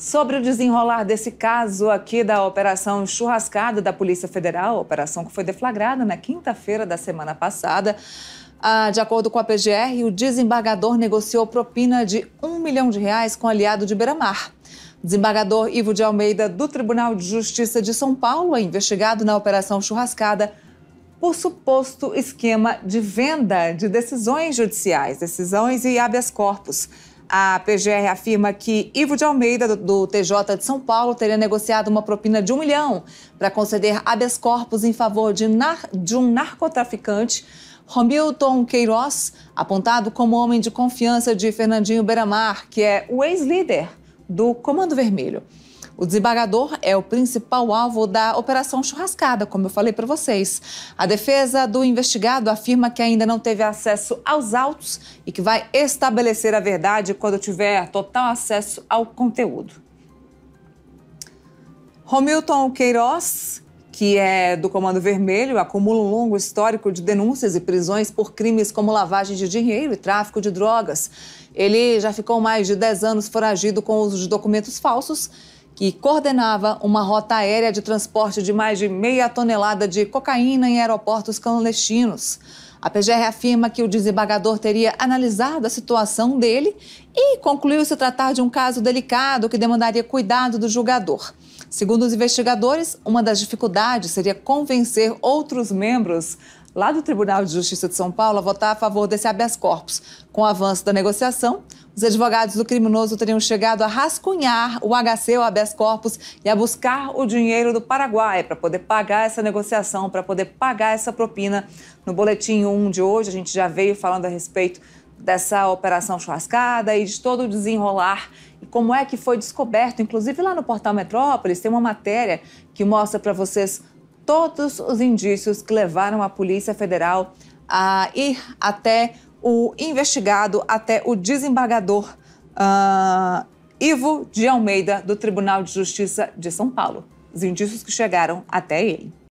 Sobre o desenrolar desse caso aqui da Operação Churrascada da Polícia Federal, operação que foi deflagrada na quinta-feira da semana passada, ah, de acordo com a PGR, o desembargador negociou propina de um milhão de reais com aliado de Beira-Mar. Desembargador Ivo de Almeida, do Tribunal de Justiça de São Paulo, é investigado na Operação Churrascada por suposto esquema de venda de decisões judiciais, decisões e habeas corpus. A PGR afirma que Ivo de Almeida, do TJ de São Paulo, teria negociado uma propina de um milhão para conceder habeas corpus em favor de, nar... de um narcotraficante. Romilton Queiroz, apontado como homem de confiança de Fernandinho Beiramar, que é o ex-líder do Comando Vermelho. O desembargador é o principal alvo da Operação Churrascada, como eu falei para vocês. A defesa do investigado afirma que ainda não teve acesso aos autos e que vai estabelecer a verdade quando tiver total acesso ao conteúdo. Romilton Queiroz, que é do Comando Vermelho, acumula um longo histórico de denúncias e prisões por crimes como lavagem de dinheiro e tráfico de drogas. Ele já ficou mais de 10 anos foragido com uso de documentos falsos que coordenava uma rota aérea de transporte de mais de meia tonelada de cocaína em aeroportos clandestinos. A PGR afirma que o desembargador teria analisado a situação dele e concluiu se tratar de um caso delicado que demandaria cuidado do julgador. Segundo os investigadores, uma das dificuldades seria convencer outros membros lá do Tribunal de Justiça de São Paulo a votar a favor desse habeas corpus. Com o avanço da negociação, os advogados do criminoso teriam chegado a rascunhar o HC, o habeas corpus, e a buscar o dinheiro do Paraguai para poder pagar essa negociação, para poder pagar essa propina. No Boletim 1 de hoje, a gente já veio falando a respeito dessa operação churrascada e de todo o desenrolar e como é que foi descoberto. Inclusive, lá no portal Metrópolis tem uma matéria que mostra para vocês todos os indícios que levaram a Polícia Federal a ir até o investigado até o desembargador uh, Ivo de Almeida, do Tribunal de Justiça de São Paulo. Os indícios que chegaram até ele.